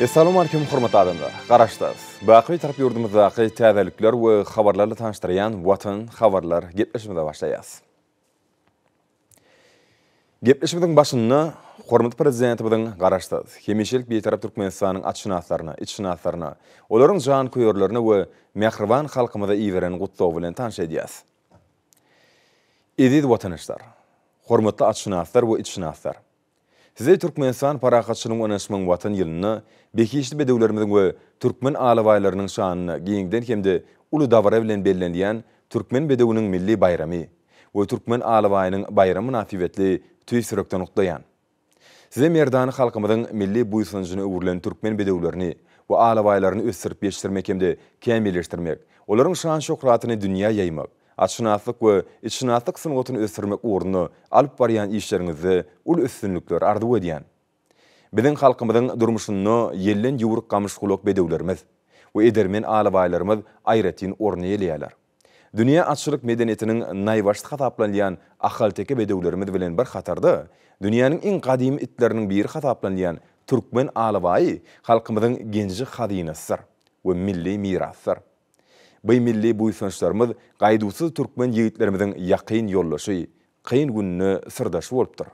Esalom alaykum hormatly adamlar. Garaşdas. Bu aqli tarap yurdumuzda aqli täzeliklär we habarlarla tanıştıryan watan habarlar gepleşmede başlaýas. Gepleşmeden başyny hormatly prezidentimiziň garaşdas. Kemeşelik bir tarap Türkmenistanyň açynaşlaryna, içynaşlaryna, olaryň jaýan köýörlerine we mehriban halkymyza iýeren gutlaw bilen tanıştyryas. Edid watanlar. Hormatly açynaşlar we içynaşlar. Size Türkmenistan paraqatçının anasının vatan yılını, bekişli bedevlerimizin ve Türkmen alavaylarının şanını giyindən kemdi ulu davara evlən belirlən diyen Türkmen milli bayrami ve Türkmen alavaylarının bayramı nafivetli tüy sürükte noktayan. Sizi merdani halkımızın milli buysanjını uğurlən Türkmen bedevlerini ve alavaylarını öz sürüp yeştirmek kemdi kemdi kemdi kemdi kemdi kemdi Açınatlık ve içınatlık sınıfını ösürmek uğrunu alıp bariyan işlerinizi ul üstünlükler ardu ödeyen. Bizim halkımızın durmuşunu yellin yuvruk kamış kulok bedevlerimiz ve edermen alabaylarımız ayretin orna yeliyalar. Dünya açılık medeniyetinin naivaşt hataplanlayan akhalteki bedevlerimiz bilen bir hatarda, Dünyanın en kadim itlerinin bir hataplanlayan Türkmen alabayi halkımızın genci hadiyy hadiyy milli milli hadiyy bai milli bui sanşlarımız qaydusuz Türkmen yeğitlerimizin yaqiyin yollaşı, qiyin günnü sırdaşı olptır.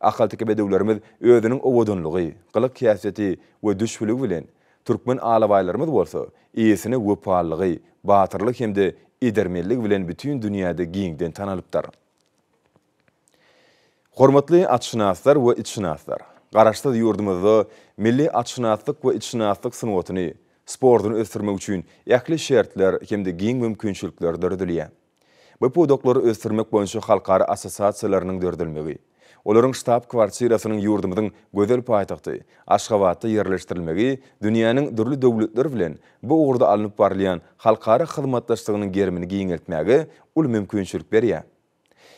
Aqaltik ebe devlerimiz öedinin ovodunluğuy, qalik kiyasiyeti ve düşfülü vilen, Türkmen alabaylarımız olsa, iyesini vupallıqy, batırlıq hemde idermellik vilen bütün dünyada giyinden tanalıptar. Hormatli atşinaslar ve itşinaslar. Qarashtad yurdumuzda milli atşinaslik ve itşinaslik sınvotini, sporun ötürmə üçün əkli şərtlər kimdi giyin mümkünçülükklər dördülə. Bu po dokları ötürmək boyuncu xalqarı asasasiyalarının dördülməvi. Oların ştab kvartsiyrasının yurdumudun gözəl paytaqtı, aşqavatı yerləştirilməgi, dünyanın dürlü dövlütlər bu uğurda alınıp barlayan xalqarı xidmatlaştığının gərmini giyin eltməgi ul mümkünçülük beriyə.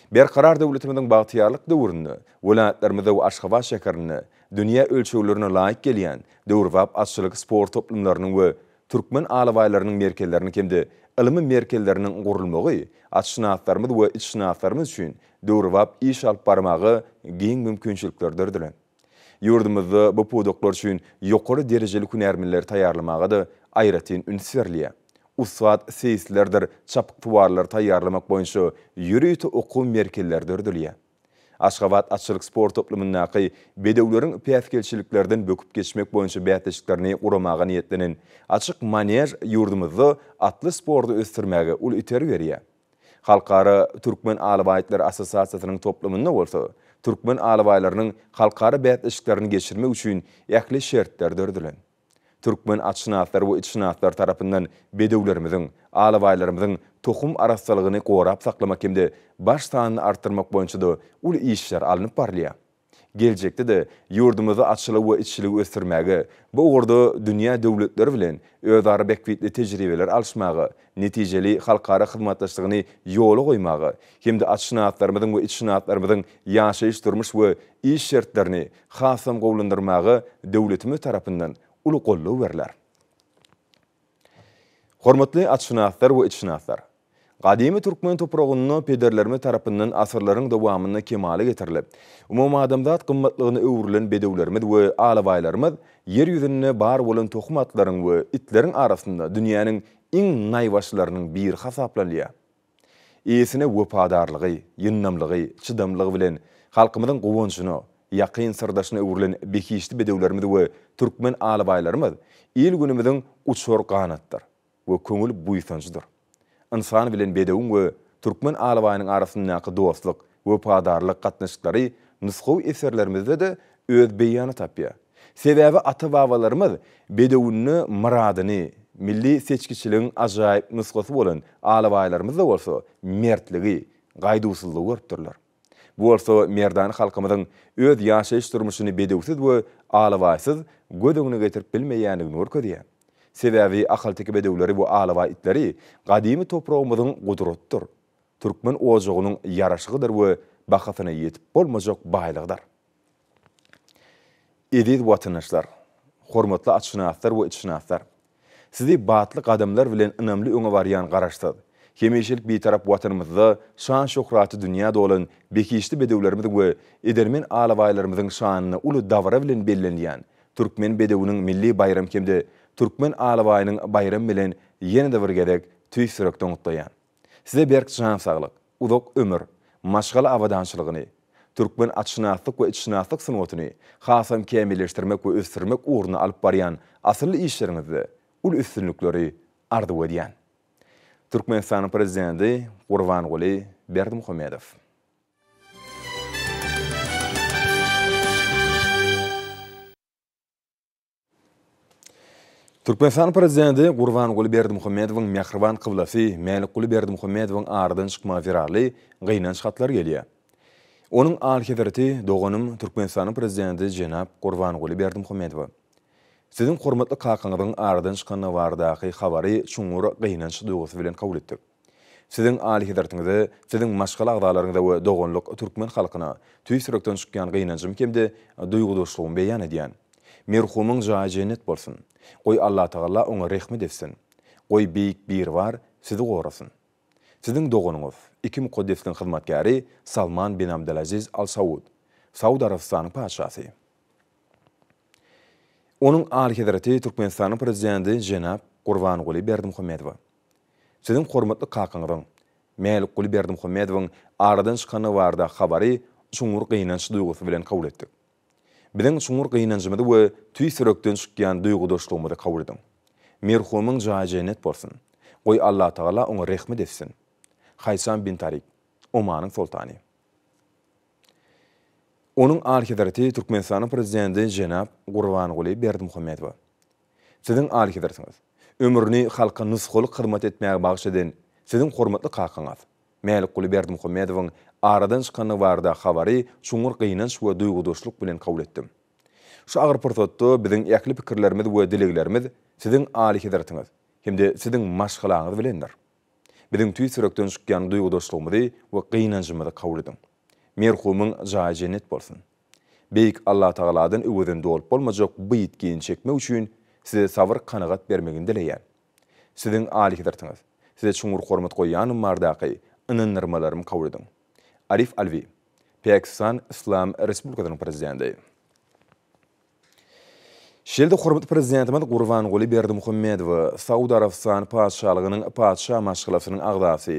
Bər qarar dövlətimidin bağtiyarlıq dövrünü, vələtlərmədəv aşqabat şəkərini, dünýä ölçüllerine laýyk geliyen dövap asçılık sport toplumlarının we Türkmen alavaylarının merkellerini kimdi ılımı merkellerinin uğurulmayı açınaatlar we ve iç sınaflarımız için iş alt parmağı giyin mümkünçlüklerdirdi bu podoklar üçün ýokary derejeli hunarmenler tayarlamağa da ayratin ünsirliye. Usvat seyislerdir çapıq tuvarlar tayarlamak boyunca yürüyüte oqum merkellerdir Ашхават ачылык спорт топлумына акий бедауларын пиаф келчиліклерден бöküp кечмек бойonchi baiyat ishklarini uramaga niyetlinin acik atlı yurdimizdi atli ul-iteri veriya. Xalkari Turkmen Alivayitlar Asasasiyasinin toplumini olsu, Turkmen Alivayilarinin xalkari baiyat ishklarini gechirimi uchun yakli Türkmen açynafer we içynafer tarapından bedewlerimizing, aýaly bermiziň tohum arastalygyny gowurap saklamak hemde baş saňy artdyrmak boýunçyde ul iýişler alınıp barlya. Geljekde de yurdumyzy açylıgy we içiligi ösdürmegi, bu gurdu dünýä döwletleri bilen öwrenip bekvitli tejribeler almak, netijeli halkara hyzmatdaşlygyny ýoly goýmagy, hemde açynaferlerimizing we içynaferlerimizing ýaşaýyş, durmuş we iş şertlerini hasam gowulandyrmagy döwletimiz tarapından ulu qollu verler. Hormatly atşynatlar we içnatlar. Gadimi türkmen toprağını pederlerimi tarapından asırların dowamyny kemale getirilip, umumy adamzat gymmatlygyny öwrülen bedewlerimiz we alawaylarymyz yer ýüzünde bar bolan tokmatlaryň we itleriň arasynda dünýäniň iň naýwaşlarynyň bir hasaplanýa. Esine wepadarlygy, ýynnamlygy, çydamlygy bilen halkymyzyň gowunçyny, ýaqyn sırdaşyny öwrülen bekişli bedewlerimiz we türkmen alabaylarımız il günümüzün uçur qanatdır we köngül buýsançdyr. Insan bilen bedewin we türkmen alabaýynyň arasyndaky dostluk we pagadarlyk gatnaşyklary nusgow eserlerimizde de öz beýany tapýar. Sebäbi ata babalarymyz bedewinni milli seçkiçiligin ajaýyp nusgasy bolan alabaýlarymyz da bolsa mertligi gaýdusyzlygy görüpdirler. Bu bolsa merdan halkymyzyň öz ýaşaýyş durmuşyny bedewsiz we alavaysız gödöňüne getirip bilmeýänligini görkezýär. Sebebi akyldaky bedewleri bu alava itleri gadymy toprağymyzyň gudrotdyr. Türkmen ozogynyň yaraşygydyr we bahasyna ýetip bolmajak baýlygdyr. Edit watanaşlar, hormatly açynaşlar we içinaşlar. Sizi batly gadamlar bilen önemli öňe varýan garaşdyr. kemişilik bir taraf vatanımızda şan şokratı dünya dolan bekişli bedevlerimizin ve edermen alavaylarımızın şanını ulu davara bilen belirleyen Türkmen bedevunun milli bayram kemde Türkmen alavayının bayram bilen yeni davar gedek tüy sürek donutlayan. Size berk şan sağlık, uzak ömür, maşgala avadançılığını, Türkmen atşınaslık ve içşınaslık sınavatını, khasam kemeleştirmek ve östürmek uğruna alıp bariyan asırlı işlerinizde ul üstünlükleri ardu ediyen. Türkmenistanın prezidenti Urvan Guli Berdi Muhammedov. Türkmenistan prezidenti Gurvan Guli Berdi Muhammedovun mehriban Qıvlasi Melik Guli Berdi Muhammedovun ardın çıkma virali qeynan çıxatlar geliyye. Onun al doğunum Türkmenistan prezidenti Cenab Gurvan Guli Berdi Sizin hormatly kakanyň ardan çykanyna wardaky habary çuňur gynanç duýgusy bilen kabul etdik. Sizin ali hidratyňyzy, sizin maşgala agdalaryňyzy we dogonluk türkmen halkyna tüý sürekden çykýan gynançym kimdi duýgudoşlugyny beýan edýän. Merhumyň jaýy jennet bolsun. Goý Allah Tagalla oňa rahmet etsin. Goý biýik bir bar sizi gorasyn. Sizin dogonuňyz, iki mukaddesiň hyzmatkary Salman bin Abdulaziz Al Saud, Saud Arabistanyň paşasy. Onun Ali Hedreti Türkmenistan'ın prezidenti Cenab Kurvan Guli Berdim Khomedva. Sizin kormatlı kakınırın, Mel Guli Berdim Khomedva'n aradan çıkanı varda xabari Sungur Qiynanç duygusu bilen kaul etdi. Bidin Sungur Qiynancımda ve tüy sürökten çıkan duygu doşluğumda kaul edin. Merhumun jay jenet borsin. Qoy Allah taala ona rehmet etsin. Haysan bin Tarik, Omanın sultani. Onun arkidarati Türkmenistan'ın prezidenti Cenab Gurvan Guli Berdi Muhammed va. Sizin arkidaratınız, ömürünü halka nusxolu kırmat etmeye bağış edin, sizin hormatlı kakınız. Məlik Guli Berdi Muhammed va'n aradan çıkanı varda xavari çungur qiyinanç va duygu dostluk bilen kavul ettim. Şu ağır portotu bizim yakli pikirlerimiz va dilegilerimiz sizin arkidaratınız, hem de sizin maşkalağınız bilendir. Bizim tüy sürekten çıkan duygu dostluğumuzi va qiyinancımızı kavul edin. merhumun jaa jenet bolsun. Beyk Allah tağaladın öwüden dolp bolmajoq bıyt kiin çekme üçin size sabır qanagat bermegin dileye. Sizin alik dertiniz. Size çuŋur hormat qoyan mardaqi inin nırmalarım qawurdım. Arif Alvi, Pakistan İslam Respublikasının prezidenti. Şelde hormat prezidentimiz gurvan Quli Berdi Muhammedov Saud Arabistan paçalığının paçşa maşqılasının agdasy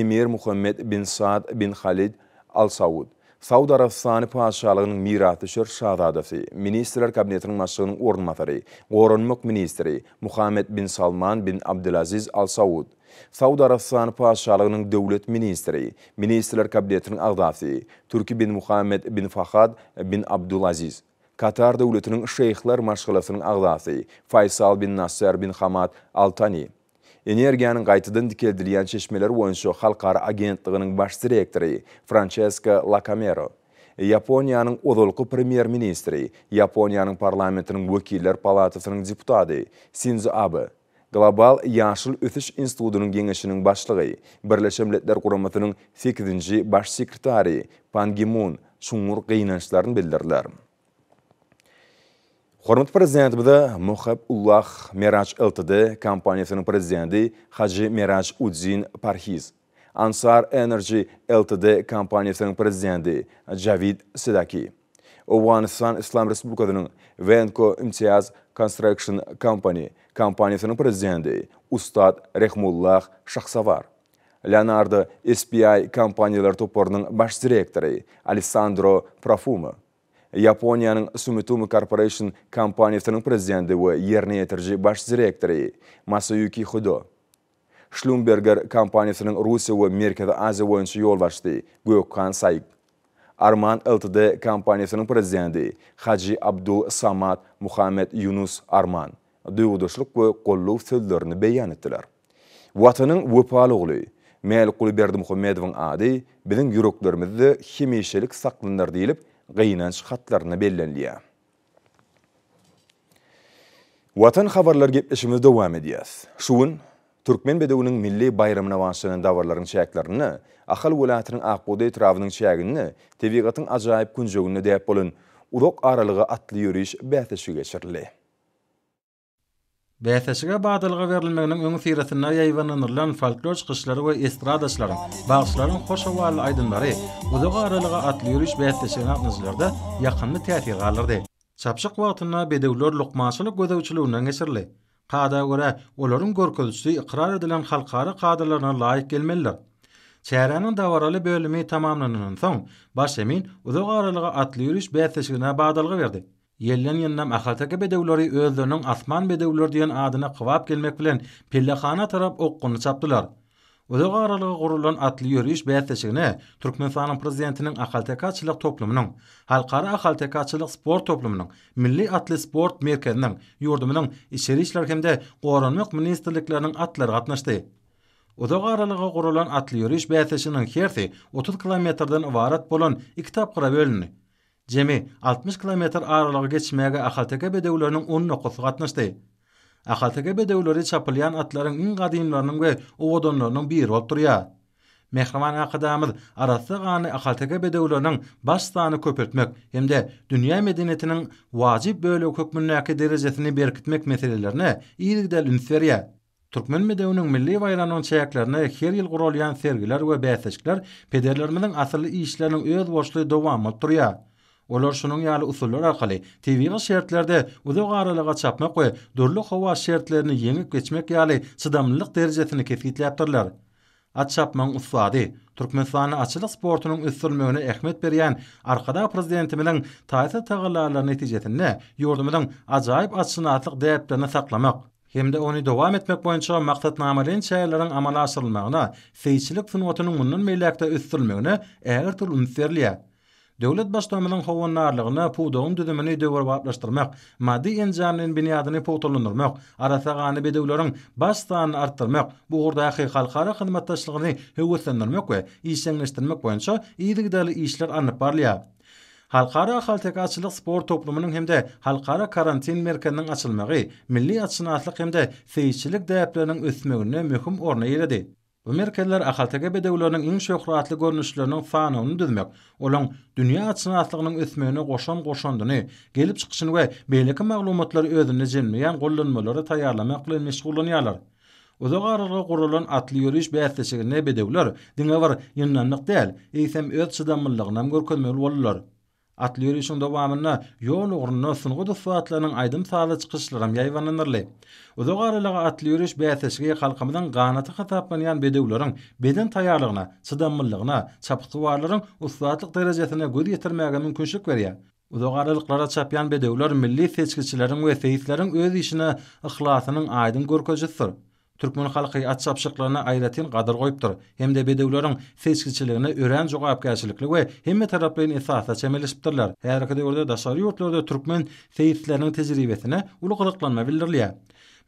Emir Muhammed bin Saad bin Khalid Al Saud. Saud Arabistani paşalığının miratı şer şahadadası, Ministerler Kabinetinin maşığının ornmatari, Gorunmuk Ministeri, Muhammed bin Salman bin Abdelaziz Al Saud. Saud Arabistani paşalığının devlet ministeri, Ministerler Kabinetinin ağdafi, Turki bin Muhammed bin Fahad bin Abdulaziz, Qatar devletinin şeyhler maşqalasının ağdafi, Faysal bin Nasser bin Hamad Altani. Энергияның қайтыдың дикелділген шешмелер ойыншы Халқары агенттігінің баш директоры Франческо Лакамеро. Японияның одолқы премьер-министрі, Японияның парламентінің өкелер палатасының депутаты Синзу Абы, Глобал Yaşıl өтіш институтының genişinin başlığı, Birleşen Milletler Kurumatının 8. baş sekretari Pan Пан Гимун şunur qiynanchlarini Құрмыт президентімді Мұхаб Уллах Мераш ЛТД компаниясының президенті Хаджи Мераш Удзин Пархиз, Ансар Энерджи ЛТД компаниясының президенті Джавид Седаки, Оуанысан Ислам Республикадының Венко Үмтияз Констракшн Компани компаниясының президенті Устад Рехмуллах Шақсавар, Леонардо СПИ компаниялар топорының баш директорі Алессандро Профумы, Японияның Сумитумы Корпорейшн компаниясының президенті ерне етіржі баш директоры Масаюки Худо. Шлумбергер компаниясының Русия өй Меркеді Азия бойынша жолдашты Гөкхан Сайып. Арман ЛТД компаниясының президенті Хаджи Абдул Самат Мухаммед Юнус Арман дүйгүдөшлүк өй қолу сөздөрүн бейян еттилер. Ватының вопалы оглы Мәл Кулбердимухаммедовның ады биздин жүрөктөрүбүздө gynan şıkatlarına bellenliya. Watan xabarlar gepleşimiz dowam edýär. Şuwun Türkmen bedewiniň milli bayramy nawasynyň dawrlaryny şäklerini, ahal welatynyň aqwudy travinin şägini, tebigatyň ajaýyp günjögünde deyap bolun, uruk aralygy atly ýörüş bäte şügeçirli. Bäsäçiga bagdalyga berilmegini öňe sirasyna ýaýbananlaryň folklor çykyşlary we estradaçlaryň bagçylaryň hoş howaly aýdymlary uzak aralyga atly ýürüş bäsäçiga gatnaşyklarda ýakymly täsir galdyrdy. Çapşyk wagtyna bedewler luqmasyny gözäwçiligine geçirli. Qada görä olaryň görkezisi iqrar edilen halkara kadrlaryna laýyk gelmeler. Çäranyň dawaraly bölümi tamamlanandan soň başemin uzak aralyga atly ýürüş bäsäçigine bagdalyga berdi. Yellen yennam axataka bedewlori özdönün asman bedewlori diyen adına qivab gelmek bilen Pellexana tarap okkunu çapdılar. Ödö qaralığı qurulan atli yörüş bäteşigine Türkmenistanın prezidentinin axataka açılıq toplumunun, halkara axataka sport toplumunun, milli atli sport merkezinin yurdumunun içeri işler hemde qorunmaq ministerliklerinin atlar qatnaşdı. Ödö qaralığı qurulan atli yörüş bäteşinin xerti 30 kilometrden ibaret bolan iktab tapqıra bölünü. Cemi, 60 km aralığı geçmäge Akhaltepe bedewlerinin 10 noqosu gatnaşdy. Akhaltepe bedewleri çapylyan atlaryň iň gadymlarynyň we owadanlarynyň biri bolup durýar. Mehriman Akhadamyz arasy gany Akhaltepe bedewleriniň baş köpürtmek köpeltmek hem de dünýä medeniýetiniň wajyp bölüg kökmünäki derejesini berkitmek meselelerine ýygdal ünsiýär. Türkmen medewiniň milli bayramynyň çäklerini her ýyl gurulýan sergiler we bäsäçkler pederlerimiziň asly işleriniň öz başly dowam etdirýär. Olar şunun yali usullar arkaly TV we şertlerde uda gharalaga çapmak ve durlu howa şertlerini yenik geçmek yali çydamlylyk derecesini kesgitli At çapman usfadi, Türkmenistan'ın açılık sportunun üstülmeğine ähmet berýän arkada prezidentimilin taisa tağılarla neticesinde yurdumilin acayip açın atlık deyatlarını saklamak. Hemde oni onu devam etmek boýunça maksat namalin çayarların amalaşırlmağına, seyçilik sınavatının mundun meylakta üstülmeğine eğer Döwlet başlamanyň howanarlygyna puwdagyň düzümini döwürbaplaşdyrmak, maddi enjanyň binyadyny puwtulandyrmak, arasagany bedewleriň başdan artdyrmak, bu gurda ähli halkara hyzmatdaşlygyny höwüsendirmek we işleňleşdirmek boýunça iýdigdeli işler anyp barlýar. Halkara Xaltek Açılıq Spor Toplumunun hem de Halkara Karantin Merkezinin açylmagy Milli Açınatlıq hem de Seyitçilik Dəyəplərinin möhüm mühüm orna eylədi. Bu merkezler ahaltege bedewlerinin iň şöhretli görnüşlerini fana undurmak, olon dünýä ýetnäçliginiň ösmegini goşan-goşandyny, gelip çykyşyny we beýleki maglumatlary özüne jemleýän gollanmalary taýýarlamak bilen meşgullanýarlar. Uzak aralara kurulan atlı yoruş ve etteşegi ne bedevler, dinavar yinnanlık değil, eysem öz Atly yürüşün dowamyna ýol ugruny sungud ufatlaryň aýdym sala çykyşlarym ýaýwananlary. Uzak aralyga atly yürüş beýtesigi halkymyň ganaty hatapmanyň bedewleriň, beden taýarlygyna, sydamlylygyna, çapgywarlygyň ufatlyk derejesine göz ýetirmäge mümkinçilik berýär. Uzak aralyklara çapýan bedewler milli seçgiçileriň we feýitleriň öz işini ihlasynyň aýdym görkezýär. Türkmen halkı açapşıklarına ayrıtın qadır qoyupdur. Hem de bedevlerin feskiçiliğine ören zoğab ve hem de taraflayın esasa çemelisipdirler. Her akıda orda da sarı yurtlarda Türkmen feyitlerinin tecrübesine ulu qılıklanma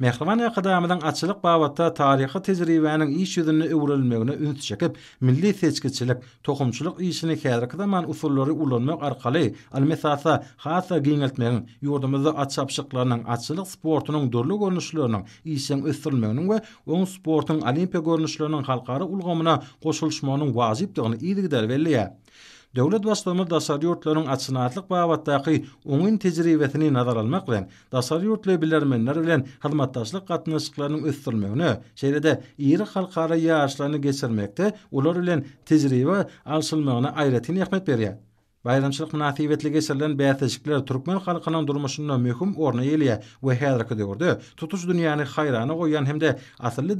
Mehriban ýakadamydan açylyk babatda taryhy tejribäniň iş ýüzüne öwrülmegini ünit çekip, milli seçkiçilik, toxumçuluk işini käzirki zaman usullary ulanmak arkaly, almesasa hasa giňeltmegin, ýurdumyzda açapşyklaryň açylyk sportunyň durly görnüşlerini işin ösürmegini we oň sportun olimpiýa görnüşlerini halkara ulgamyna goşulmagyny wajyp diýeni ýetirdi Döwlet başlanma dasar ýurtlaryň açynatlyk babatdaky oňun tejribesini nazar almak bilen dasar ýurtly bilermenler bilen hyzmatdaşlyk gatnaşyklarynyň ösdürilmegini, şeýlede ýeri halkara ýarşlaryny geçirmekde ular bilen tejribe alşylmagyna aýratyn ähmiýet berýär. Bayramçylyk münasibetlige serlen beýatçyklar türkmen halkynyň durmuşyna möhüm orna ýelýä we häzirki döwürde tutuş dünýäni haýran goýan hemde de asly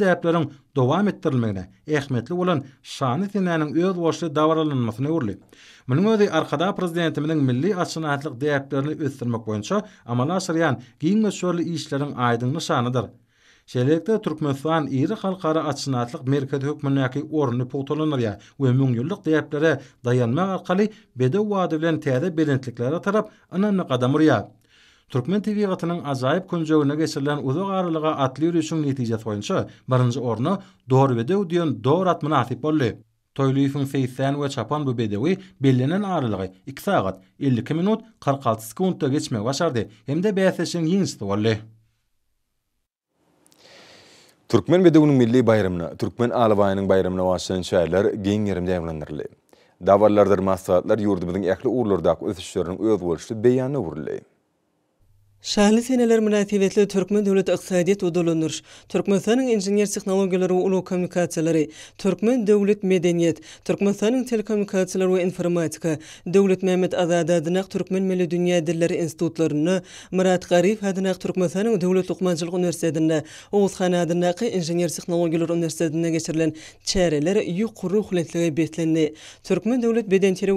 dowam etdirilmegine ähmetli bolan şany tenäniň öz başly dawralanmasyna urly. Munyň özi arkada prezidentimiň milli açynatlyk däplerini ösdürmek boýunça amala şerýan giňe şöhretli işleriň aýdyň nişanydyr. Şelekte Türkmenistan iri halkara açynatlyk merkez hükmünün yakı orunu pohtolunur ya ve münyolluk deyaplere dayanma bedew bedo vadevlen teyde belintliklere tarap ananlı kadamur ya. Türkmen TV gatının azayip kuncağına geçirilen uzu ağırlığa atlı yürüyüşün neticet oyuncu barıncı orunu doğru ve dey dor dey dey dey dey dey dey dey bu dey dey dey dey dey dey dey dey dey dey dey Türkmen bedewiniň milli bayramyna, Türkmen alawaýynyň bayramyna başlanan şäherler giň ýerimde ýaýlanyrly. Dawarlardyr masalatlar ýurdumyzyň ähli uğurlardaky ösüşlerini öz bolşy beýany wurly. Şahli seneler münatiyyvetli Türkmen Devlet Iqtisadiyyat Udolunur. Türkmen Sanın İnginer Teknologiyalar ve Ulu Komunikasyaları, Türkmen Devlet Medeniyet, Türkmen Sanın Telekomunikasyalar ve Informatika, Devlet Mehmet Azad adınaq Türkmen Milli Dünya Dilleri İnstitutlarını, Mirat Qarif adınaq Türkmen Sanın Devlet Luqmancılık Üniversitedini, Oğuz Khan adınaq İnginer Teknologiyalar Üniversitedini geçirilen çareler yukuru hulatlığı Türkmen Devlet Bedentiyy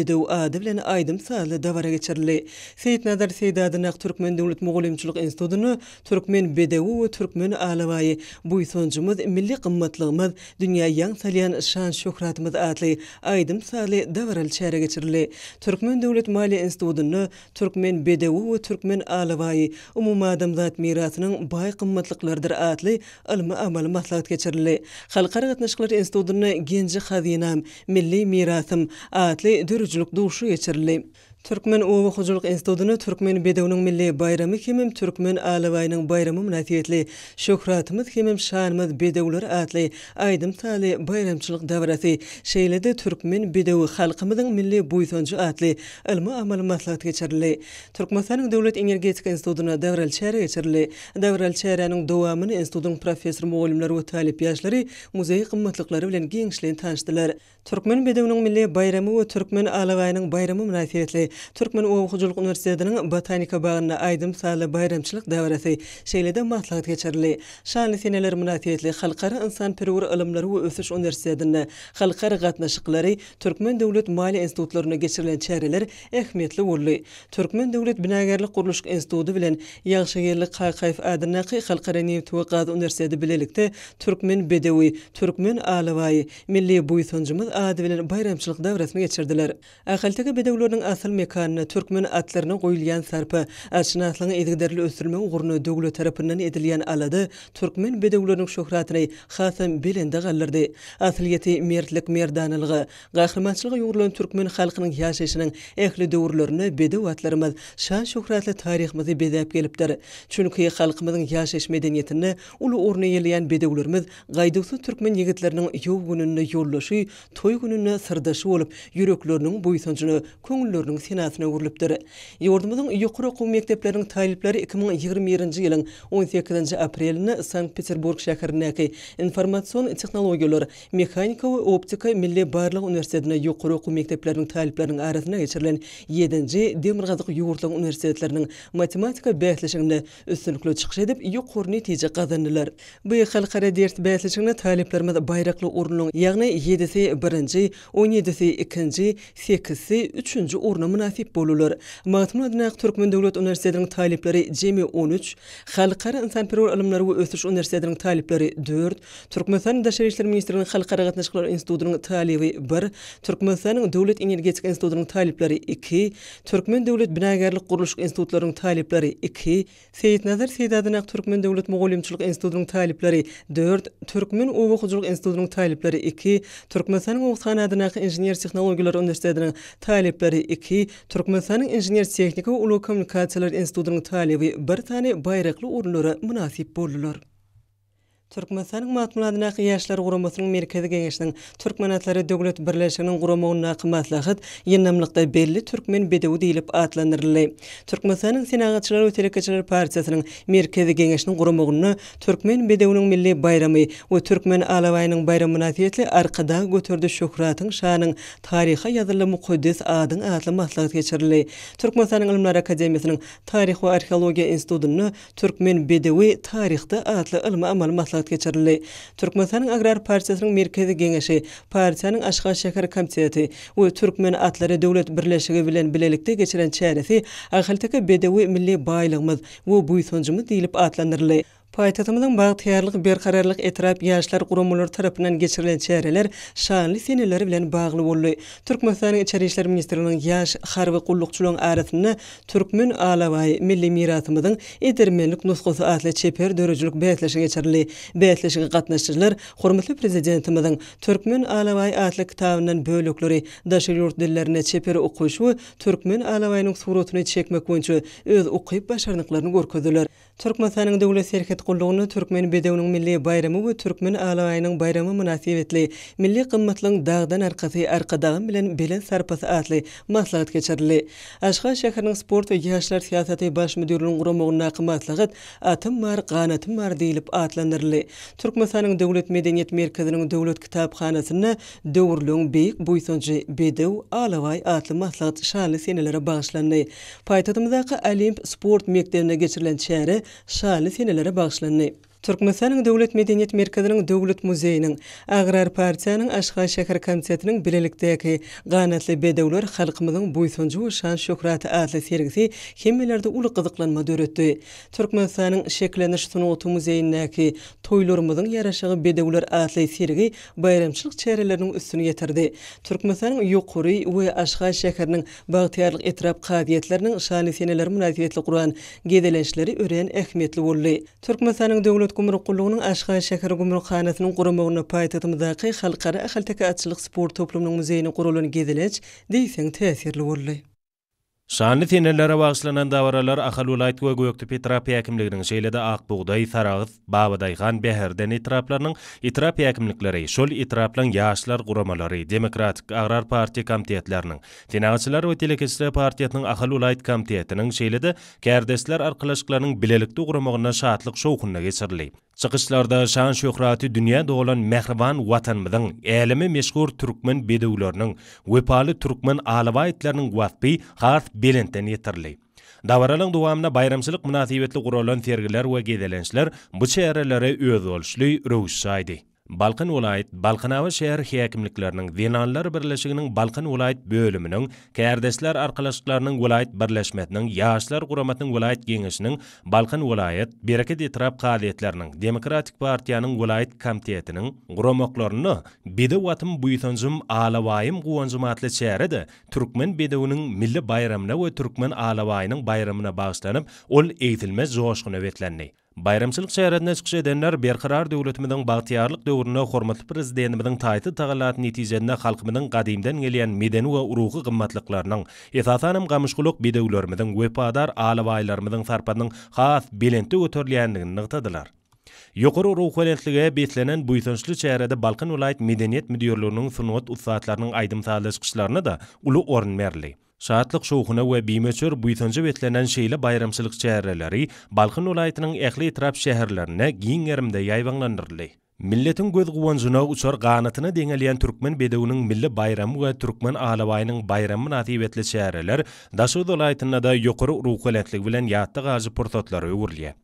Medvedew ady bilen aýdym saýly dowara geçirildi. Seýit Nazar Seýdady näq türkmen döwlet mugallimçilik institutyny türkmen bedewi we türkmen alawayi bu ýsonjymyz milli gymmatlygymyz, dünýä ýaň salyan şan şöhratymyz atly aýdym saýly dowara çäre geçirildi. Türkmen döwlet maliýe institutyny türkmen bedewi we türkmen alawayi umumy adamzat mirasynyň baý gymmatlyklardyr atly ilmi amaly maslahat geçirildi. Halkara gatnaşyklar institutyny genji xadynam milli mirasym atly çyçyluk duşu geçirilýärli Türkmen Uwu Huzurluk Enstitutunu Türkmen Bedewinin Milli Bayramı kimim Türkmen Alawayning bayramy munasiyetli şöhratymyz kimim şanymyz bedewler atly aýdym taly bayramçylyk dawrasy şeýlede Türkmen bedewi halkymyzyň milli buýsunçy atly ilmi amal maslahat geçirildi. Türkmenistanyň döwlet energetika institutuna dawral çäre geçirildi. Dawral çäreniň dowamyny institutyň professor mugallimleri we talip ýaşlary muzeýi gymmatlyklary bilen giňişlen tanışdylar. Türkmen bedewinin milli bayramy we Türkmen Alawayning bayramy munasiyetli Türkmen Uwgujuluk Universitetiniň botanika bağına aýdym sağlı bayramçylyk döwresi şeýlede maslahat geçirildi. Şanly seneler münasibetli halkara insan pirwur ilimleri we ösüş universitetini halkara gatnaşyklary Türkmen döwlet maliýe institutlaryna geçirilen çäreler ähmiýetli boldy. Türkmen döwlet binagärlik gurulyş instituty bilen ýaşagyrly Qaýqaýyf Adynaqy halkara niýet we gaz universiteti Türkmen bedewi, Türkmen alywaýy, milli buýsunjymyz ady bilen bayramçylyk döwresi geçirdiler. Ähli täge mekanına Türkmen atlarının koyulgan sarpı, Erçinatlan edigderli ösürmen uğurunu dövlü tarafından edilyen aladı, Türkmen bedevlerinin şokratini xasın bilinde gallirdi. Asiliyeti mertlik merdanilgı, gahrimançilgı yorulun Türkmen halkının yaşayışının ehli dövrlerini şan şokratli tarihimizi bedev gelipdir. Çünkü Türkmen toy tinasyna gürlüpdir. Yurdumuzun yukarı okuw mekteplerinin talipleri 2021-nji ýylyň 18-nji aprelini Sankt-Peterburg şäherindäki informasion tehnologiýalary, mehanika we optika milli barlyk universitetine yukarı okuw mekteplerinin talipleriniň arasyna geçirilen 7-nji Demirgazyk ýurtlyk universitetleriniň matematika bäsleşigine üstünlükli çykyş edip yukarı netije Bu halkara dert bäsleşigine taliplerimiz bayraklı urunun ýagny 7-si 1-nji, 17-si 2-nji, 8-si 3-nji urunyň münafiq bolurlar. Matmun adına Türkmen Döwlet Universitetiniň talipleri 13, Halkara Insan Perwer Ilimleri we ösüş Universitetiniň talipleri 4, Türkmenistan Daşary işler ministrliginiň Halkara gatnaşyklar institutynyň talibi 1, Türkmenistanyň Döwlet Energetika institutynyň talipleri 2, Türkmen Döwlet Binagarlyk Gurulyş institutlarynyň talipleri 2, Seyit Nazar Seýid adına Türkmen Döwlet Mugallimçilik institutynyň talipleri 4, Türkmen Owuçuluk institutynyň talipleri 2, Türkmenistanyň Owuçan adına Ingenier Tehnologiýalar Universitetiniň talipleri Turkmenistan'ın İnjiner Tehnika ve Ulu Komunikasyonlar Enstitutu'nun talebi bir tane bayraklı urunlara münasip bolulur. Türkmenistan'ın maatmalary näki ýaşlar guramasynyň merkezi gäşdiň. Türkmenatlary döwlet birleşigini guramawyna kymatlaşyp, ýenemlikde belli türkmen bedewi diýilip atlanýarly. Türkmenistanyň senagatçylary we terekçiler partiýasynyň merkezi gäşdiň guramawyny türkmen bedewiniň milli bayramy we türkmen alawaýynyň bayram näsiýetli arkada götürdü şöhratyň şanyň taryhy ýazylmagy mukaddes adyň atly maslagy geçirildi. Türkmenistanyň Ilimlar akademisinin Taryh we Arheologiýa Institutyny türkmen bedewi taryhda atly ilmi amal maslagy maslahat geçirildi. Türkmenistan Agrar Partisining merkezi kengashi, partiyaning Ashqar shahar komiteti we Türkmen atlary döwlet birleşigi bilen bilelikde geçiren çäresi, ahalteki bedewi milli baýlygymyz we buýsunjymyz diýilip atlandyrylýar. Paýtagtymyň baý taýyarlygy ber yaşlar etirap ýaşlar guramulary tarapyna geçirilýän çäreler şahsy seneller bilen bagly bolýar. Türkmenistanyň İçerişleri ministrliginiň ýaş, harby qullukçylyg äritusyny türkmen äleway milli miratymyň edirmenlik nusgasy atly çeper döredijilik beýleşigine çarly. Beýleşigatnäşler hormatly Prezidentimiziň türkmen äleway adatly kitabynyň bölekleri daşary ýurt dillerine çeper okuş Türkmün türkmen älewayiniň surudyny çekmek boýunça öz oýyyp başarnyklaryny görkezdiler. Türkmenistanyň döwlet sergä gutgullugyny türkmen bedewiniň milli bayramy we türkmen alaýynyň bayramy münasibetli milli gymmatlygyň dagdan arkasy arkadagyn bilen belen sarpasy atly maslahat geçirildi. Aşgabat şäheriniň sport we ýaşlar siýasaty baş müdiriniň gurumyna gymmatlygyt atym mar ganatym mar diýilip atlanyrly. Türkmenistanyň döwlet medeniýet merkeziniň döwlet kitapxanasyna döwürlüň beýik boýsunçy bedew alaway atly maslahat şahly senelere bagyşlandy. Paýtadymyzdaky Olimp sport mektebine geçirilen şäheri şahly senelere bagyşlandy. başlanıyor. Türkmenistan Döwlet Medeniýet Merkeziniň Döwlet Muzeýiniň Agrar Partiýanyň Aşgar Şäher Komitetiniň bilelikdäki gaýnatly bedewler halkymyzyň buýsunjy we şan şöhrat atly sergisi hemmelerde uly gyzyklanma döretdi. Türkmenistanyň şekleniş sunuwy muzeýindäki toýlarymyzyň ýaraşygy bedewler atly sergi bayramçylyk çäreleriniň üstüne ýetirdi. Türkmenistanyň ýokary we Aşgar Şäheriniň bagtyarlyk etrap qabiliýetleriniň şany seneleri münasibetli gurulan gedelenişleri ören Ahmetli boldy. Türkmenistanyň döwlet Hükümet Gümrük Kulluğunun Aşgay Şehir Gümrük Hanesinin kurumuğunu payitatımızdaki Halkara Ahalteki sport Spor Toplumunun Müzeyini kurulun gedileç, deyseng tesirli Şanlı tenerlere bağışlanan davaralar Akhalulayt Ulayt ve Göktü Petrapi hakimliğinin şeyle de ak sarağız, babaday han beherden itraplarının itrapi hakimlikleri, şol itraplan yaşlar Demokratik Agrar Parti komitetlerinin, tenağıçlar ve telekesle partiyatının Akhalulayt Ulayt komitetinin şeyle de kerdesler arkalaşıklarının bilelikli quramağına şahatlıq şokunna geçirli. Çıkışlarda şan şöhratı dünya doğulan mehrivan vatanmıdın, elimi meşgur Türkmen bedevlerinin, vipali Türkmen alavayetlerinin vatbi, xart belentten yetirli. Davaralın duvamına bayramsılıq münatibetli qurolan tergiller we gedelənçlər bu çəyərələrə öz olşlu rövüşsaydı. Balkan ulayt, Balkanawa şehir hiyakimliklerinin dinanlar birleşiginin Balkan ulayt bölümünün, kardeşler arkalaşıklarının ulayt birleşmetinin, yaşlar kuramatın ulayt genişinin, Balkan ulayt, bereket itirap kadiyetlerinin, Demokratik Partiyanın ulayt komitetinin, kuramoklarını, bide vatim buyutuncum alavayim kuvancum atli çeyredi, Türkmen bedevinin milli bayramına ve Türkmen alavayinin bayramına bağışlanıp, ol eğitilme zoşkun övetlenni. Baýramsylyk çäredäni üçin deňler berqarar döwletimiziniň bağıtyarlyk döwrüne hormatly Prezidentimiziniň taýty tagallat netijesinde halkymyzyň gadymdan gelýän medeni we urugy gymmatlyklaryny, esasanam gamyşgulyk bedewlermiziň wepadar, alyp aýlarymyzyň sarpatynyň has, belent öterliändigini nygtadylar. Ýokary ruhy öterlik ähli bilen bu ýönsüzlü çäredä Balakyn welaýat medeniýet müdirleriniň furnot ussatlarynyň aýdym-sazlyş güýçlärini uly merli Şatlyk şowhuna we bimeçür buýtanjy betlenen şeýle bayramçylyk çäherleri Balhyn welaýatynyň ähli etrap şäherlerine giň gerimde ýaýbaglandyrly. Milletin göz quwan zunaw uçar qanatyny deňelýän türkmen bedewiniň milli bayramy we türkmen alawayynyň bayramy natiwetli şäherler Daşud welaýatynda da ýokary ruhiýetlik bilen ýatdy gazy portatlar öwürli.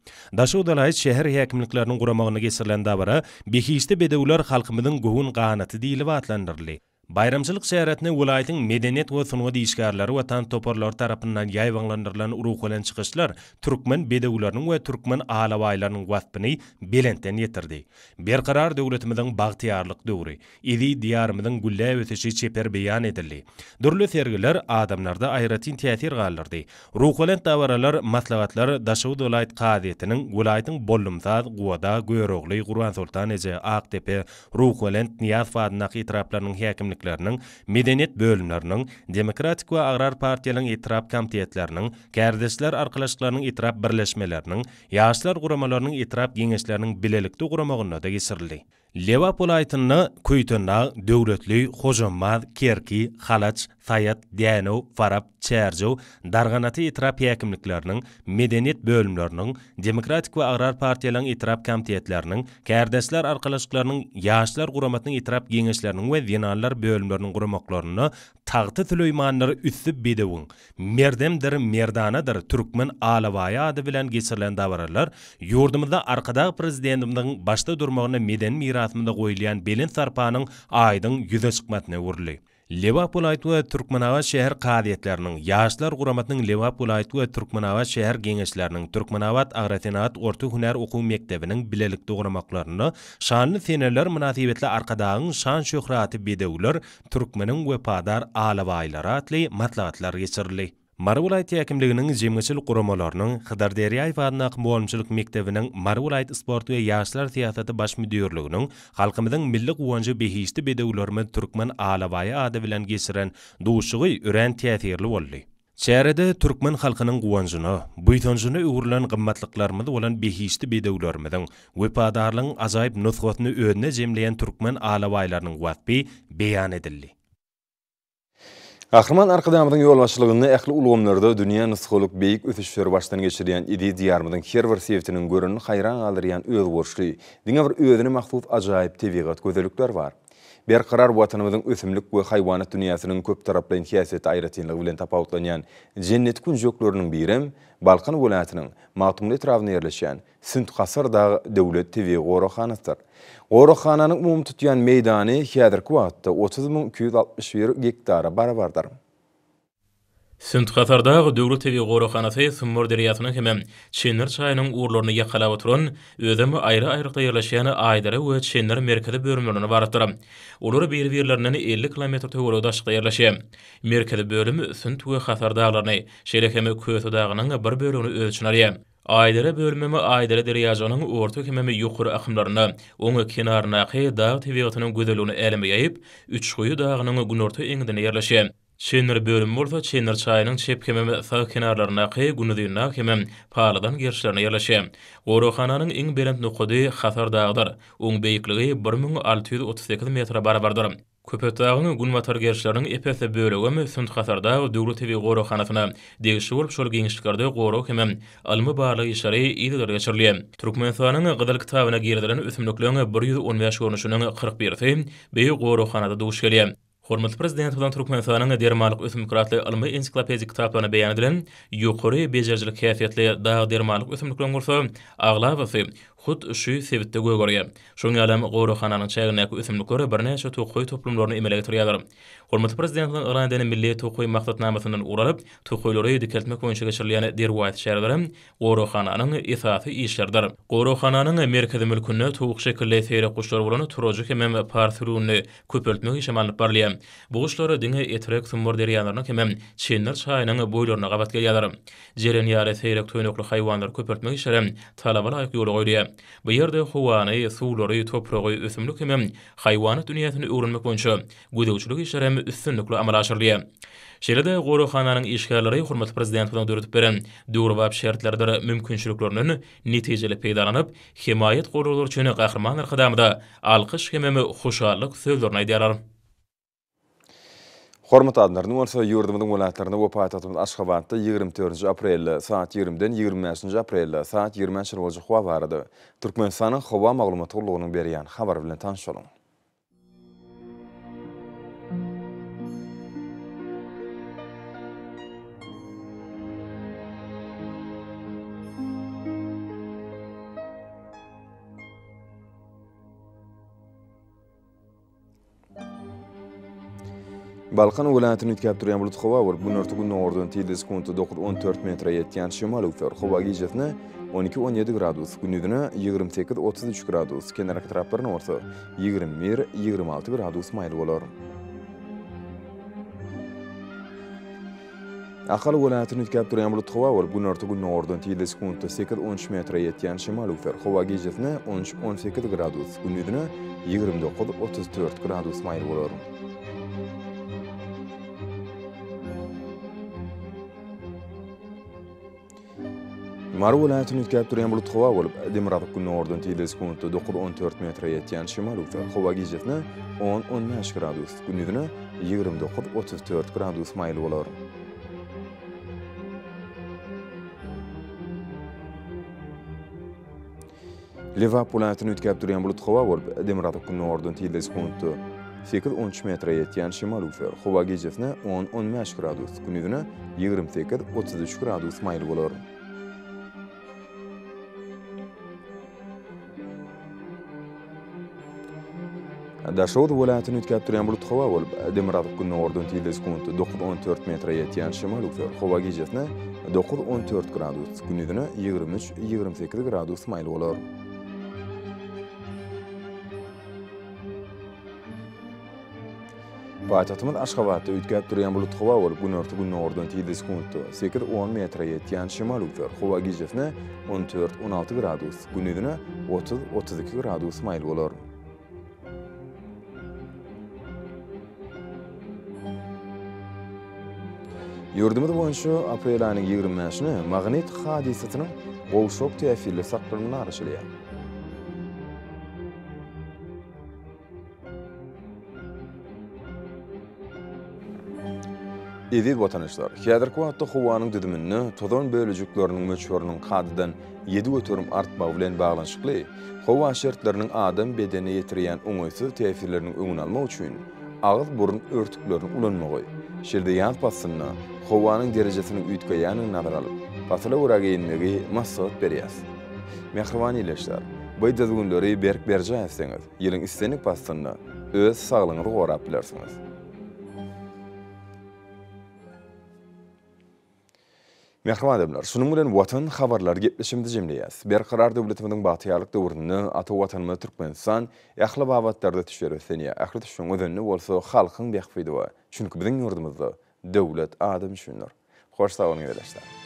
Daşud welaýat şäher häkimliklerini guramagyna gesirlendä bara bihisde bedewler halkymyň gowun qanaty diýilip Bayramçylyk şäheretine welaýatyň medeniýet we synowat işgärleri we tan toparlar tarapyndan ýaýwanlandyrylan uruk bilen çykyşlar türkmen bedewlarynyň we türkmen alawaýlarynyň wagtyny belentden ýetirdi. Bir karar döwletimiziň bagtiýarlyk döwri, ili diýarymyň gülläw we täşi çeper beýan edildi. adamlarda aýratyn täsir galdyrdy. Uruk bilen tawaralar, maslahatlar daşaw döwlet gaýdetiniň bollumzad, bollumsaz gowada göýrogly sultan, eje aktepe uruk bilen niýat fadyna häkim organiklarının medeniyet bölümlarının demokratik ve agrar partiyanın itirap kamtiyetlerinin kardeşler arkadaşlarının itirap birleşmelerinin yaşlar kurumalarının itirap gençlerinin bilelikli kurumağına da Leva polaytynna kuýtynda döwletli hojamat kerki xalaç Fayat Diano Farab Çerjo Darganaty itirap ýakymlyklarynyň medeniýet bölümleriniň demokratik we agrar partiýalaryň etrap komitetleriniň kärdeşler arkalaşyklarynyň ýaşlar guramatynyň etrap geňeşleriniň we dinarlar bölümleriniň guramaklaryny tagty tüleýmanlary üstüp bedewin merdemdir merdanadyr türkmen alawaya ady bilen geçirilen dawralar ýurdumda arkada prezidentimiň başta durmagyny meden mira merasimında goýulýan belin sarpanyň aýdyň ýüze çykmasyna urly. Liverpool aýtwa türkmenawa şäher kaýdiýetleriniň ýaşlar guramatynyň Lewapul aýtwa türkmenawa şäher geňeşleriniň türkmenawa agratenat orta hunar okuw mekdebiniň bilelik dogramaklaryny şanly senerler munasibetli arkadaň şan şöhraty bedewler türkmeniň wepadar aýlawaýlara atly matlaatlar geçirli. Marvulayt yakimliginin jemgisil kuramalarının Xidar Deryay Fadnaq Muolmçilik Mektevinin Marvulayt Sportu ve Yaşlar Siyasatı Baş Müdürlüğünün Xalqimizin Milli Kuvancı Behişti Bedevlerimi Türkmen Alavaya adı vilen gesiren Duşuqi Üren Tiyatirli olli. Şehirde Türkmen xalqının guwanjyny, buýtanjyny öwrülen gymmatlyklarymyz olan behişti bedewlerimiziň wepadarlygyň ajaýyp nutgatyny öwrüne jemleýän türkmen alawaýlarynyň wagtby beýan edildi. Ақырман арқыдамының елмашылығыны әқлі ұлғымларда дүния нұсқолық бейік өтішшер баштан кешірген иди диярмының кервір севтінің көрін қайран қалдырған өз боршлы, діңавір өзіні мақсус ажайып тевиғат көзеліктер бар. Бер қарар ватанымыздың өсімлік ө хайуанат дүниясының көп тараплы инхиясеті айратенлігі білен тапаутланған жәннет күн жоқларының бейірім, балқын өләтінің мағтымлет равны ерлішен, Сінт қасырдағы дәулет тевиғы ораханыстыр. Qoruxananın umum tutuyan meydani xiyadır kuatda 30.261 gektara barabardar. bardar. Sünd Qatarda gı dövru tevi qoruxanasi sümmor deriyatının kimi Çinir çayının uğurlarını yakala oturun, özümü ayrı ayrıqda yerlaşiyyana aydara ua Çinir merkezi bölümlerini baratdır. Olur bir 50 km tevolu daşıqda yerlaşiyy. Merkezi bölümü sünd tuga qatarda alarini, kuyotu dağının bir bölümünü öz Aydara bölmemi Aydara deryýasynyň orta kememi yukur akymlaryna, oňa kenarna hy dağ tebiýetiniň gözelligini elime ýeýip, üç goýy dağynyň günorta eňdine ýerleşýär. Çenir bölüm bolsa Çenir çayının çep kememi sağ kenarlarına qı günüdünä kemem paladan gerçlerine yerleşe. Qoroxananın iň berent nuqudy Xatar dağdır. on beýikligi 1638 metre barabardyr. Köpötağını gün vatar gerçilerin epese bölüge mi sünd khasarda o TV tevi goro khanasana degişi vorp şol gengiştikarda goro keme alımı bağlı işare iyi dörde geçirliye. Turkmen soğanın gıdal kitabına girdilen üsümlüklüğün 1.15 görünüşünün 41-ti beyi goro khanada duş geliye. Hormuz prezident hudan Turkmen dermalık üsümlüklüklü alımı ensiklopedik kitablarına beyan edilen yukarı becercilik kefiyyatli dağ hut şu sebitte gögörge. Şoň ýalam Gowrahananyň çägine ýa-da ösümli köre bir näçe toýgy toplumlaryny emele getirýärler. Hormatly prezident Irany däne milli toýgy maksatnamasynyň uralyp toýgylary ýetirmek üçin şeýleşdirilýän der wagt şäherler hem Gowrahananyň ýetafy işlerdir. Gowrahananyň merkezi mülkünde toýgy şekilli täze goşlar bolan turoji kemem we parsruny köpöltmek üçin amalyp Bu guşlary diňe etrek sumber derýanlaryna kemem çenler çaýynyň boýlaryna gabat gelýärler. Jerenýary täze talabalar goýýar. Bu ýerde howany, suwlary, toprağı, ösümlik hem haýwany dünýäsini öwrenmek üçin gödäwçilik işlerini üstünlikle amala aşyrýar. Şeýlede gorohananyň işgärleri hormatly prezident bilen döwlet beren, döwür şertlerde mümkinçiliklerini netijeli peýdalanyp, himayet gorohlary üçin gahrmanlyk hyzmatynda alqyş hem hem hoşgörlük söwlerini Hormat adlar, Nuwarsa yurdumyň welaýatlaryna we paýtatymyň Aşgabatda 24 aprel saat 20-den 25-nji aprel saat 20-nji wagtda Türkmenistanyň howa maglumatlygynyň berýän habar bilen tanyşdyryň. balqin viloyatini yutkab turgan bulutxovaver bu nortugun nordin tili sekundi to'qqiz o'n to'rt metrga yetgan shimol ufer xuvaga ijatni o'n ikki gradus kunidini 28-33 gradus kenarak trapirni o'rta yigirma bir gradus mayl bo'lar aqal viloyatini yutkab turgan bulutxovaver bu nortugun nordin tili sekundi sakkiz o'n uch metrga yetgan shimol ufer xuvaga ijatni o'n uch gradus kunidini 29-34 gradus mayl bo'lar marv viloyatini yutkab turgan bulut havo bo'lib demiradiq kunni ordin tiydi sekundda to'qqiz o'n yetgan shimol ufq havo gijitni o'n o'n gradus kunduzini yigirma to'qqiz o'ttiz gradus mayl bo'lar levap viloyatini yutkab turgan bulut havo bo'lib demiradiq kunni ordin tiydi sekundda sekiz yetgan shimol ufq havo gijitni o'n o'n gradus kunduzini yigirma sekiz gradus mayl bo'lar dashod viloyatini o'tkazib turgan bulut havo bo'lib demiratiq kunni ordun tiyildi sekund to'qqiz o'n to'rt metrga yetgan shimol ufer havo gejasini to'qqiz o'n to'rt gradus kunduzini yigirma uch yigirma sakkiz gradus mayl bo'lar poytaxtimiz ashxobodda o'tkazib turgan bulut havo bo'lib kun orti kun ordun tiyildi sekund sakkiz o'n metrga yetgan shimol ufer havo gejasini o'n to'rt o'n olti gradus kunduzini o'ttiz o'ttiz ikki gradus mayl bo'lar Yurdumuz boyunca aprel ayının 20-sini magnet hadisatının qolşok täsirli saqlanmasına arşılıyor. Ezir vatandaşlar, Hedir Kuatta Huvanın düdümünü tozon bölücüklörünün möçörünün qadıdan yedi ötörüm art bavulen bağlanşıqlı, Huva şertlerinin adam bedeni yetiriyen unaysız tefirlerinin ünün alma uçuyun, ağız burun örtüklörünün ulanma şirde yanıt basınna, xovanın derecesini üytkö yanı nazar alıp, batıla uğrağa yenmegi maslahat beriyas. Mehribani ileşler, bu dizgünleri berk berjaýasyňyz, ýeliň istenik basınna öz saglygyny gorap bilersiňiz. Mehrimat edimler, sunum ulen vatan xabarlar gepleşimdi cimliyaz. Ber karar devletimidin batiyalik da urnu, ata vatanma turkma insan, ekhla babat darda tishver vatsaniya, ekhla tishun uzenni, walsu xalqin biaqfidwa, chunku bidin yurdimizda, adam, adam, Hoş adam, adam,